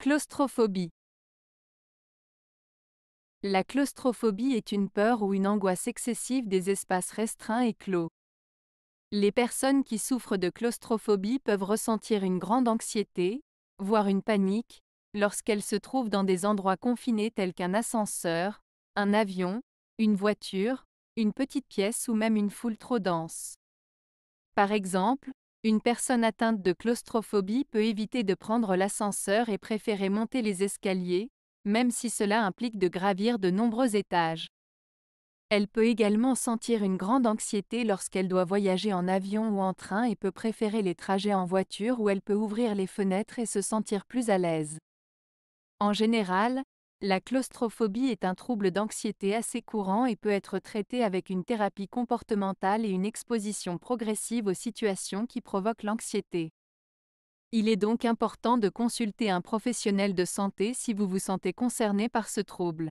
Claustrophobie. La claustrophobie est une peur ou une angoisse excessive des espaces restreints et clos. Les personnes qui souffrent de claustrophobie peuvent ressentir une grande anxiété, voire une panique, lorsqu'elles se trouvent dans des endroits confinés tels qu'un ascenseur, un avion, une voiture, une petite pièce ou même une foule trop dense. Par exemple, une personne atteinte de claustrophobie peut éviter de prendre l'ascenseur et préférer monter les escaliers, même si cela implique de gravir de nombreux étages. Elle peut également sentir une grande anxiété lorsqu'elle doit voyager en avion ou en train et peut préférer les trajets en voiture où elle peut ouvrir les fenêtres et se sentir plus à l'aise. En général, la claustrophobie est un trouble d'anxiété assez courant et peut être traité avec une thérapie comportementale et une exposition progressive aux situations qui provoquent l'anxiété. Il est donc important de consulter un professionnel de santé si vous vous sentez concerné par ce trouble.